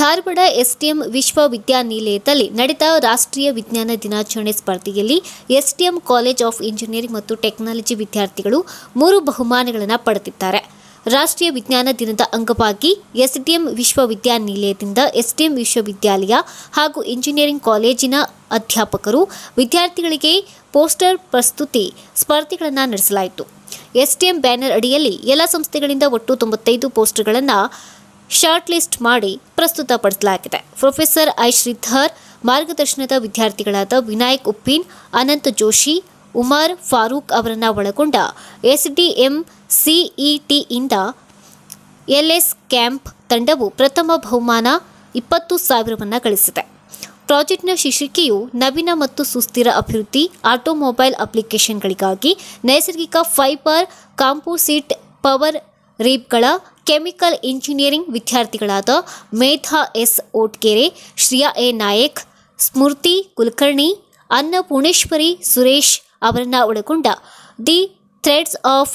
Dharwad STM ವಿಶ್ವವಿದ್ಯಾನಿಲಯದಲ್ಲಿ ನಡೆದ ರಾಷ್ಟ್ರೀಯ ವಿಜ್ಞಾನ ದಿನಾಚರಣೆ ಸ್ಪರ್ಧೆಯಲ್ಲಿ ಎಸ್ಟಿಎಂ ಕಾಲೇಜ್ ಆಫ್ ಇಂಜಿನಿಯರಿಂಗ್ ಮತ್ತು ಟೆಕ್ನಾಲಜಿ ವಿದ್ಯಾರ್ಥಿಗಳು ಮೂರು ಬಹುಮಾನಗಳನ್ನು ಪಡೆದಿದ್ದಾರೆ ರಾಷ್ಟ್ರೀಯ ವಿಜ್ಞಾನ ದಿನದ ಅಂಗವಾಗಿ ಎಸ್ಡಿಎಂ ವಿಶ್ವವಿದ್ಯಾನಿಲಯದಿಂದ ಎಸ್ಡಿಎಂ ವಿಶ್ವವಿದ್ಯಾಲಯ ಹಾಗೂ ಇಂಜಿನಿಯರಿಂಗ್ ಕಾಲೇಜಿನ ಅಧ್ಯಾಪಕರು ವಿದ್ಯಾರ್ಥಿಗಳಿಗೆ ಪೋಸ್ಟರ್ ಪ್ರಸ್ತುತಿ ಸ್ಪರ್ಧೆಗಳನ್ನು ನಡೆಸಲಾಯಿತು ಎಸ್ಡಿಎಂ ಬ್ಯಾನರ್ ಅಡಿಯಲ್ಲಿ ಎಲ್ಲ ಸಂಸ್ಥೆಗಳಿಂದ ಒಟ್ಟು ತೊಂಬತ್ತೈದು ಪೋಸ್ಟರ್ಗಳನ್ನು ಶಾರ್ಟ್ ಲಿಸ್ಟ್ ಮಾಡಿ ಪ್ರಸ್ತುತಪಡಿಸಲಾಗಿದೆ ಪ್ರೊಫೆಸರ್ ಐ ಶ್ರೀಧರ್ ಮಾರ್ಗದರ್ಶನದ ವಿದ್ಯಾರ್ಥಿಗಳಾದ ವಿನಾಯಕ್ ಉಪ್ಪಿನ್ ಅನಂತ ಜೋಶಿ ಉಮರ್ ಫಾರೂಕ್ ಅವರನ್ನು ಒಳಗೊಂಡ ಎಸ್ಡಿಎಂ ಸಿಇಟಿಯಿಂದ ಎಲ್ಎಸ್ ಕ್ಯಾಂಪ್ ತಂಡವು ಪ್ರಥಮ ಬಹುಮಾನ ಇಪ್ಪತ್ತು ಸಾವಿರವನ್ನು ಗಳಿಸಿದೆ ಪ್ರಾಜೆಕ್ಟ್ನ ಶೀರ್ಷಿಕೆಯು ನವೀನ ಮತ್ತು ಸುಸ್ಥಿರ ಅಭಿವೃದ್ಧಿ ಆಟೋಮೊಬೈಲ್ ಅಪ್ಲಿಕೇಶನ್ಗಳಿಗಾಗಿ ನೈಸರ್ಗಿಕ ಫೈಬರ್ ಕಾಂಪೋಸಿಟ್ ಪವರ್ ರೀಪ್ಗಳ ಕೆಮಿಕಲ್ ಇಂಜಿನಿಯರಿಂಗ್ ವಿದ್ಯಾರ್ಥಿಗಳಾದ ಮೇಧಾ ಎಸ್ ಓಟ್ಗೆರೆ ಶ್ರಿಯಾ ಎ ನಾಯಕ್ ಸ್ಮೃತಿ ಕುಲಕರ್ಣಿ ಅನ್ನಪೂರ್ಣೇಶ್ವರಿ ಸುರೇಶ್ ಅವರನ್ನು ಒಳಗೊಂಡ ದಿ ಥ್ರೆಡ್ಸ್ ಆಫ್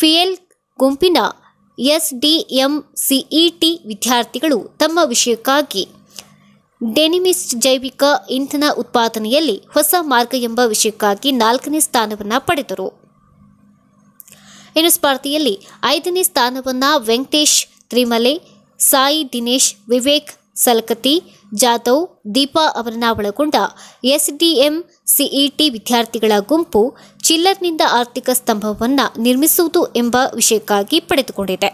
ಫಿಯಲ್ ಗುಂಪಿನ ಎಸ್ ಡಿ ಎಂ ಸಿಇಟಿ ವಿದ್ಯಾರ್ಥಿಗಳು ತಮ್ಮ ವಿಷಯಕ್ಕಾಗಿ ಡೆನಿಮಿಸ್ಟ್ ಜೈವಿಕ ಇಂಧನ ಉತ್ಪಾದನೆಯಲ್ಲಿ ಹೊಸ ಮಾರ್ಗ ಎಂಬ ವಿಷಯಕ್ಕಾಗಿ ನಾಲ್ಕನೇ ಸ್ಥಾನವನ್ನು ಪಡೆದರು ಇನ್ನು ಸ್ಪರ್ಧೆಯಲ್ಲಿ ಐದನೇ ಸ್ಥಾನವನ್ನು ವೆಂಕಟೇಶ್ ತ್ರಿಮಲೆ ಸಾಯಿ ದಿನೇಶ್ ವಿವೇಕ್ ಸಲಕತಿ ಜಾಧವ್ ದೀಪಾ ಅವರನ್ನ ಒಳಗೊಂಡ ಎಸ್ಡಿಎಂ ಸಿಇಟಿ ವಿದ್ಯಾರ್ಥಿಗಳ ಗುಂಪು ಚಿಲ್ಲರ್ನಿಂದ ಆರ್ಥಿಕ ಸ್ತಂಭವನ್ನು ನಿರ್ಮಿಸುವುದು ಎಂಬ ವಿಷಯಕ್ಕಾಗಿ ಪಡೆದುಕೊಂಡಿದೆ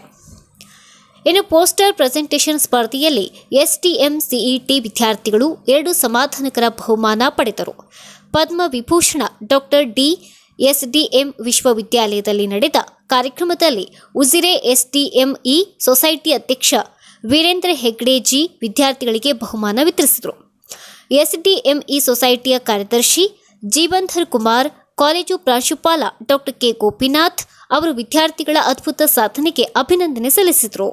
ಇನ್ನು ಪೋಸ್ಟರ್ ಪ್ರೆಸೆಂಟೇಷನ್ ಸ್ಪರ್ಧೆಯಲ್ಲಿ ಎಸ್ಡಿಎಂ ಸಿಇಟಿ ವಿದ್ಯಾರ್ಥಿಗಳು ಎರಡು ಸಮಾಧಾನಕರ ಬಹುಮಾನ ಪಡೆದರು Padma Vibhushan doctor D SDM ವಿಶ್ವವಿದ್ಯಾಲಯದಲ್ಲಿ ನಡೆದ ಕಾರ್ಯಕ್ರಮದಲ್ಲಿ ಉಜಿರೆ ಎಸ್ಡಿಎಂಇ ಸೊಸೈಟಿ ಅಧ್ಯಕ್ಷ ವೀರೇಂದ್ರ ಹೆಗ್ಡೆಜಿ ವಿದ್ಯಾರ್ಥಿಗಳಿಗೆ ಬಹುಮಾನ ವಿತರಿಸಿದರು ಎಸ್ಡಿಎಂಇ ಸೊಸೈಟಿಯ ಕಾರ್ಯದರ್ಶಿ ಜೀವಂಧರ್ ಕುಮಾರ್ ಕಾಲೇಜು ಪ್ರಾಂಶುಪಾಲ ಡಾಕ್ಟರ್ ಕೆ ಗೋಪಿನಾಥ್ ಅವರು ವಿದ್ಯಾರ್ಥಿಗಳ ಅದ್ಭುತ ಸಾಧನೆಗೆ ಅಭಿನಂದನೆ ಸಲ್ಲಿಸಿದರು